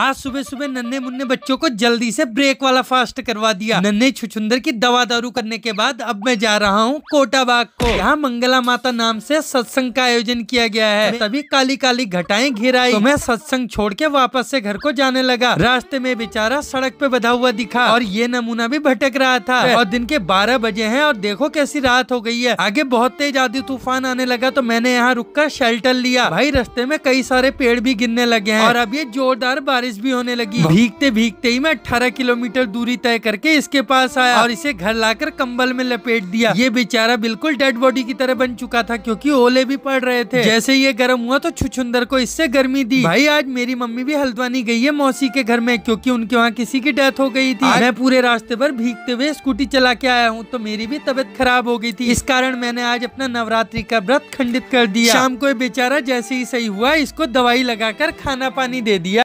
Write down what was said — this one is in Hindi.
आज सुबह सुबह नन्हे मुन्ने बच्चों को जल्दी से ब्रेक वाला फास्ट करवा दिया नन्हे छुछुंदर की दवा दारू करने के बाद अब मैं जा रहा हूँ कोटा बाग को यहाँ मंगला माता नाम से सत्संग का आयोजन किया गया है तभी काली काली घटाएं घिराई तो मैं सत्संग छोड़ के वापस से घर को जाने लगा रास्ते में बेचारा सड़क पे बधा हुआ दिखा और ये नमूना भी भटक रहा था और दिन के बारह बजे है और देखो कैसी रात हो गई है आगे बहुत तेज आधी तूफान आने लगा तो मैंने यहाँ रुक कर शेल्टर लिया भाई रस्ते में कई सारे पेड़ भी गिरने लगे हैं और अब ये जोरदार बारिश बारिश भी होने लगी भीगते भीगते ही मैं अठारह किलोमीटर दूरी तय करके इसके पास आया और इसे घर लाकर कम्बल में लपेट दिया ये बेचारा बिल्कुल डेड बॉडी की तरह बन चुका था क्योंकि ओले भी पड़ रहे थे जैसे ये गर्म हुआ तो छुछुंदर को इससे गर्मी दी भाई आज मेरी मम्मी भी हल्द्वानी गई है मौसी के घर में क्योंकि उनके वहाँ किसी की डेथ हो गई थी मैं पूरे रास्ते पर भीगते हुए स्कूटी चला के आया हूँ तो मेरी भी तबीयत खराब हो गई थी इस कारण मैंने आज अपना नवरात्रि का व्रत खंडित कर दिया शाम को बेचारा जैसे ही सही हुआ इसको दवाई लगाकर खाना पानी दे दिया